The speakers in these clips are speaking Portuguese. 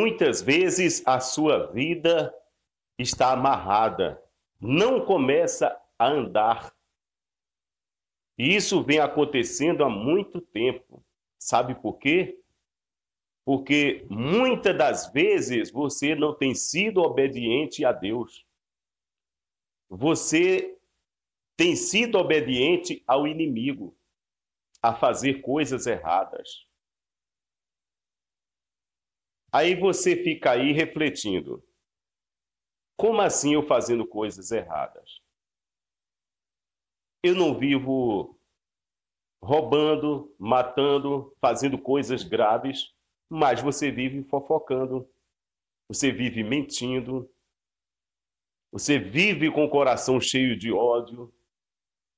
Muitas vezes a sua vida está amarrada, não começa a andar. E isso vem acontecendo há muito tempo. Sabe por quê? Porque muitas das vezes você não tem sido obediente a Deus. Você tem sido obediente ao inimigo, a fazer coisas erradas. Aí você fica aí refletindo. Como assim eu fazendo coisas erradas? Eu não vivo roubando, matando, fazendo coisas graves, mas você vive fofocando, você vive mentindo, você vive com o coração cheio de ódio,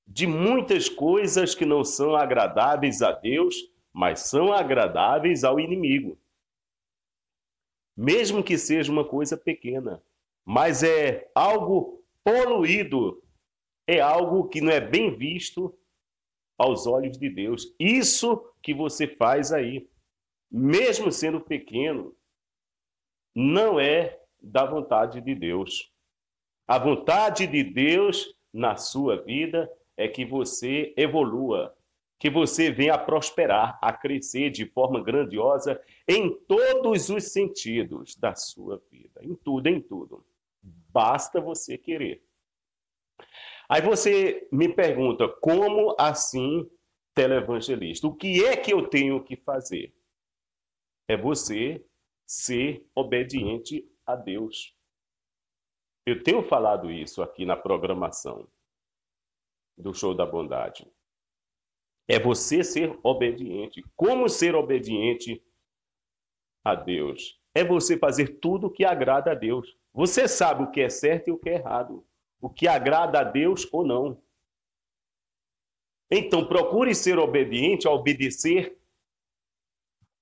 de muitas coisas que não são agradáveis a Deus, mas são agradáveis ao inimigo mesmo que seja uma coisa pequena, mas é algo poluído, é algo que não é bem visto aos olhos de Deus. Isso que você faz aí, mesmo sendo pequeno, não é da vontade de Deus. A vontade de Deus na sua vida é que você evolua, que você venha a prosperar, a crescer de forma grandiosa em todos os sentidos da sua vida, em tudo, em tudo. Basta você querer. Aí você me pergunta, como assim televangelista? O que é que eu tenho que fazer? É você ser obediente a Deus. Eu tenho falado isso aqui na programação do Show da Bondade. É você ser obediente. Como ser obediente a Deus? É você fazer tudo o que agrada a Deus. Você sabe o que é certo e o que é errado. O que agrada a Deus ou não. Então, procure ser obediente, obedecer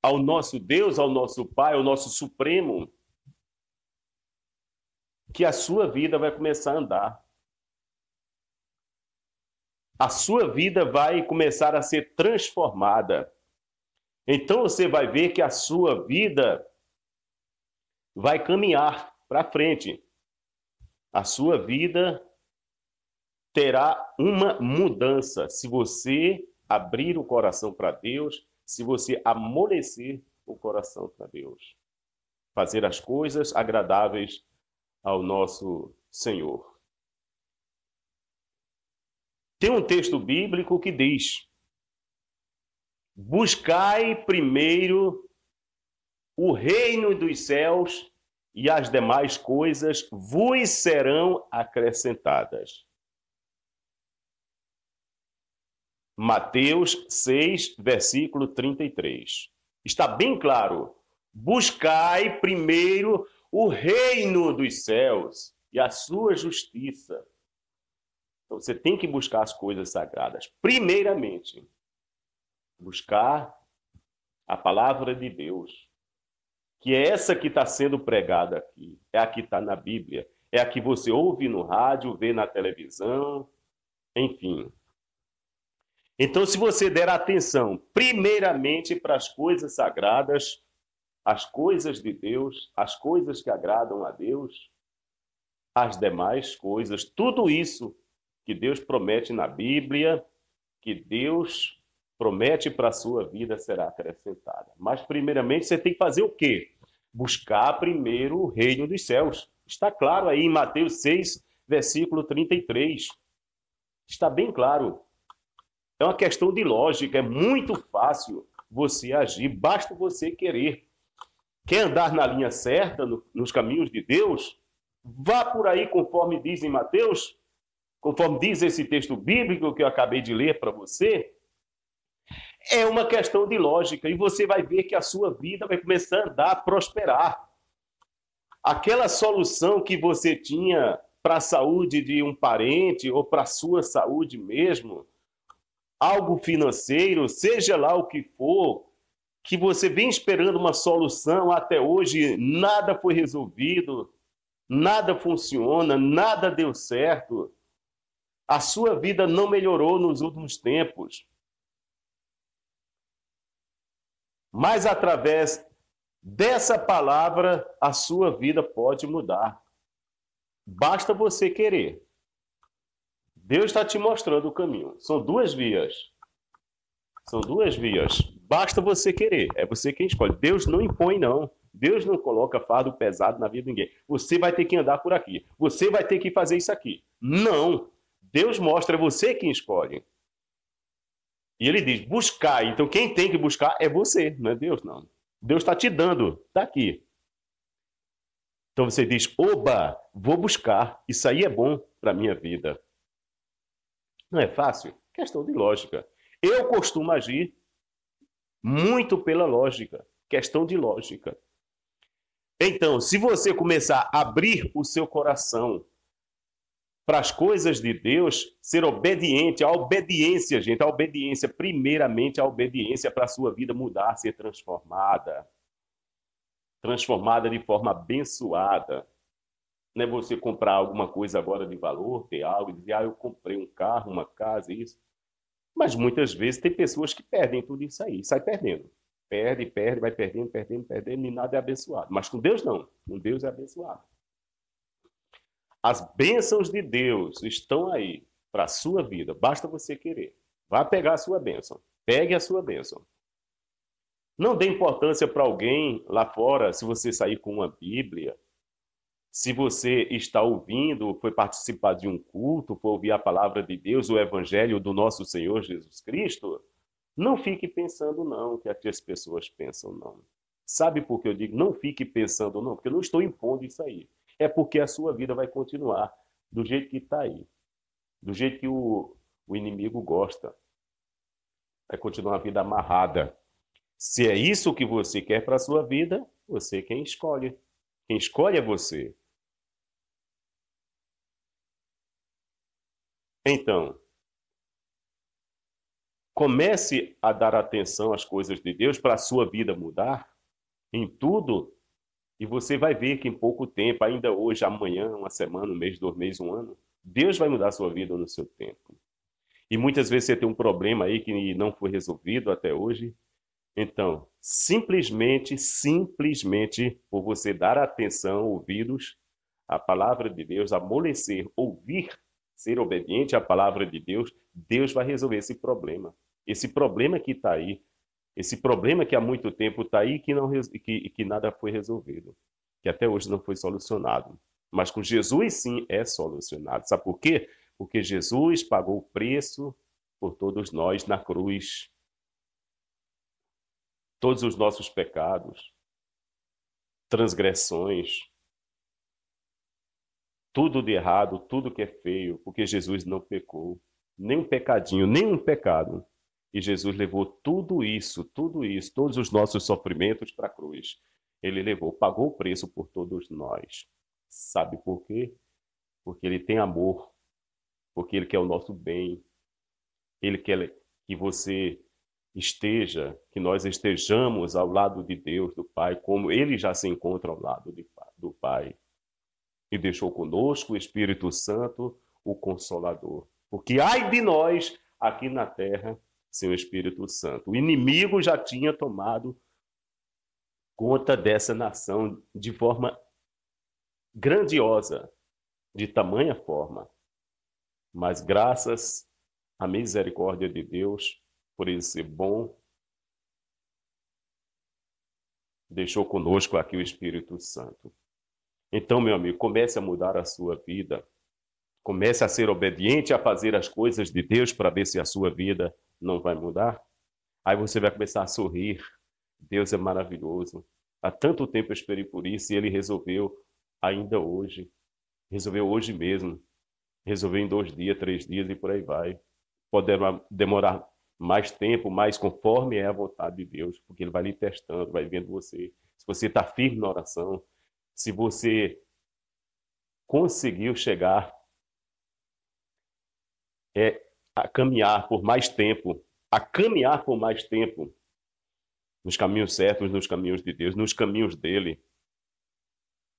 ao nosso Deus, ao nosso Pai, ao nosso Supremo, que a sua vida vai começar a andar a sua vida vai começar a ser transformada. Então você vai ver que a sua vida vai caminhar para frente. A sua vida terá uma mudança se você abrir o coração para Deus, se você amolecer o coração para Deus. Fazer as coisas agradáveis ao nosso Senhor. Tem um texto bíblico que diz: Buscai primeiro o reino dos céus e as demais coisas vos serão acrescentadas. Mateus 6, versículo 33. Está bem claro. Buscai primeiro o reino dos céus e a sua justiça, então você tem que buscar as coisas sagradas. Primeiramente, buscar a palavra de Deus, que é essa que está sendo pregada aqui, é a que está na Bíblia, é a que você ouve no rádio, vê na televisão, enfim. Então, se você der atenção, primeiramente, para as coisas sagradas, as coisas de Deus, as coisas que agradam a Deus, as demais coisas, tudo isso que Deus promete na Bíblia, que Deus promete para a sua vida será acrescentada. Mas, primeiramente, você tem que fazer o quê? Buscar primeiro o reino dos céus. Está claro aí em Mateus 6, versículo 33. Está bem claro. É uma questão de lógica, é muito fácil você agir, basta você querer. Quer andar na linha certa, no, nos caminhos de Deus? Vá por aí conforme diz em Mateus, conforme diz esse texto bíblico que eu acabei de ler para você, é uma questão de lógica e você vai ver que a sua vida vai começar a andar, a prosperar. Aquela solução que você tinha para a saúde de um parente ou para a sua saúde mesmo, algo financeiro, seja lá o que for, que você vem esperando uma solução até hoje, nada foi resolvido, nada funciona, nada deu certo. A sua vida não melhorou nos últimos tempos. Mas através dessa palavra, a sua vida pode mudar. Basta você querer. Deus está te mostrando o caminho. São duas vias. São duas vias. Basta você querer. É você quem escolhe. Deus não impõe, não. Deus não coloca fardo pesado na vida de ninguém. Você vai ter que andar por aqui. Você vai ter que fazer isso aqui. Não. Deus mostra, é você quem escolhe. E ele diz: buscar. Então quem tem que buscar é você, não é Deus, não. Deus está te dando, está aqui. Então você diz: oba, vou buscar. Isso aí é bom para a minha vida. Não é fácil? Questão de lógica. Eu costumo agir muito pela lógica. Questão de lógica. Então, se você começar a abrir o seu coração para as coisas de Deus, ser obediente, a obediência, gente, a obediência, primeiramente a obediência para a sua vida mudar, ser transformada. Transformada de forma abençoada. Não é você comprar alguma coisa agora de valor, ter algo, e dizer, ah, eu comprei um carro, uma casa, isso. Mas muitas vezes tem pessoas que perdem tudo isso aí, sai perdendo. Perde, perde, vai perdendo, perdendo, perdendo, e nada é abençoado. Mas com Deus não, com Deus é abençoado. As bênçãos de Deus estão aí para a sua vida, basta você querer. Vá pegar a sua bênção, pegue a sua bênção. Não dê importância para alguém lá fora se você sair com uma Bíblia, se você está ouvindo, foi participar de um culto, foi ouvir a palavra de Deus, o Evangelho do nosso Senhor Jesus Cristo, não fique pensando não que as pessoas pensam não. Sabe por que eu digo não fique pensando não? Porque eu não estou impondo isso aí é porque a sua vida vai continuar do jeito que está aí, do jeito que o, o inimigo gosta. Vai continuar a vida amarrada. Se é isso que você quer para a sua vida, você é quem escolhe. Quem escolhe é você. Então, comece a dar atenção às coisas de Deus para a sua vida mudar. Em tudo, e você vai ver que em pouco tempo, ainda hoje, amanhã, uma semana, um mês, dois meses, um ano, Deus vai mudar a sua vida no seu tempo. E muitas vezes você tem um problema aí que não foi resolvido até hoje. Então, simplesmente, simplesmente, por você dar atenção, ouvidos, à palavra de Deus, amolecer, ouvir, ser obediente à palavra de Deus, Deus vai resolver esse problema. Esse problema que está aí, esse problema que há muito tempo está aí que não que, que nada foi resolvido, que até hoje não foi solucionado. Mas com Jesus sim é solucionado. Sabe por quê? Porque Jesus pagou o preço por todos nós na cruz. Todos os nossos pecados, transgressões, tudo de errado, tudo que é feio, porque Jesus não pecou, nem um pecadinho, nem um pecado. E Jesus levou tudo isso, tudo isso, todos os nossos sofrimentos para a cruz. Ele levou, pagou o preço por todos nós. Sabe por quê? Porque ele tem amor, porque ele quer o nosso bem. Ele quer que você esteja, que nós estejamos ao lado de Deus, do Pai, como ele já se encontra ao lado de, do Pai. E deixou conosco o Espírito Santo, o Consolador. Porque ai de nós aqui na terra seu Espírito Santo. O inimigo já tinha tomado conta dessa nação de forma grandiosa, de tamanha forma. Mas graças à misericórdia de Deus, por ele ser bom, deixou conosco aqui o Espírito Santo. Então, meu amigo, comece a mudar a sua vida Comece a ser obediente a fazer as coisas de Deus para ver se a sua vida não vai mudar. Aí você vai começar a sorrir. Deus é maravilhoso. Há tanto tempo eu esperei por isso e ele resolveu ainda hoje. Resolveu hoje mesmo. Resolveu em dois dias, três dias e por aí vai. Pode demorar mais tempo, mas conforme é a vontade de Deus, porque ele vai lhe testando, vai vendo você. Se você está firme na oração, se você conseguiu chegar é a caminhar por mais tempo, a caminhar por mais tempo nos caminhos certos, nos caminhos de Deus, nos caminhos dele.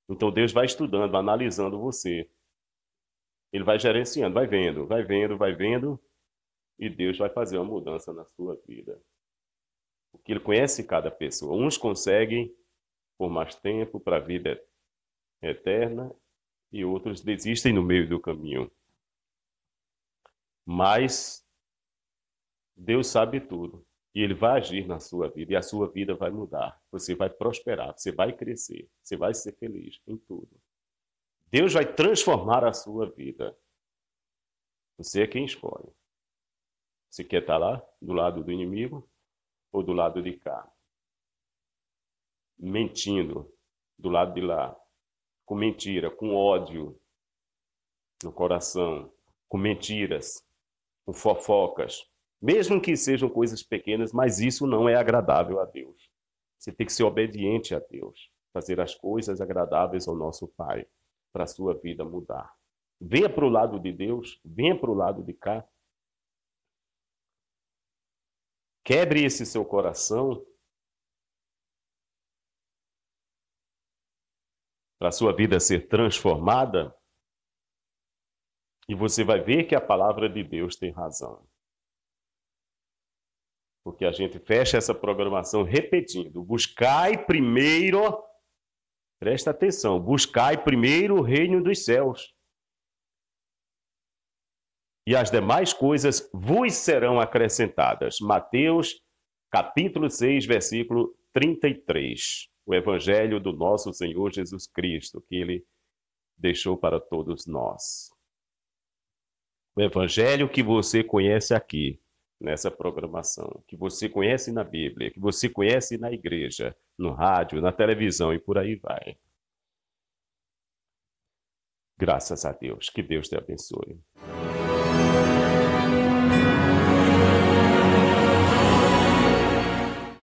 Então Deus vai estudando, analisando você. Ele vai gerenciando, vai vendo, vai vendo, vai vendo, e Deus vai fazer uma mudança na sua vida. Porque ele conhece cada pessoa. Uns conseguem por mais tempo para a vida eterna e outros desistem no meio do caminho. Mas Deus sabe tudo. E Ele vai agir na sua vida. E a sua vida vai mudar. Você vai prosperar. Você vai crescer. Você vai ser feliz em tudo. Deus vai transformar a sua vida. Você é quem escolhe. Você quer estar lá, do lado do inimigo ou do lado de cá? Mentindo, do lado de lá. Com mentira, com ódio no coração, com mentiras, fofocas, mesmo que sejam coisas pequenas, mas isso não é agradável a Deus. Você tem que ser obediente a Deus, fazer as coisas agradáveis ao nosso Pai, para a sua vida mudar. Venha para o lado de Deus, venha para o lado de cá. Quebre esse seu coração para a sua vida ser transformada e você vai ver que a palavra de Deus tem razão. Porque a gente fecha essa programação repetindo: buscai primeiro, presta atenção, buscai primeiro o reino dos céus. E as demais coisas vos serão acrescentadas. Mateus, capítulo 6, versículo 33. O evangelho do nosso Senhor Jesus Cristo, que ele deixou para todos nós o evangelho que você conhece aqui, nessa programação, que você conhece na Bíblia, que você conhece na igreja, no rádio, na televisão e por aí vai. Graças a Deus. Que Deus te abençoe.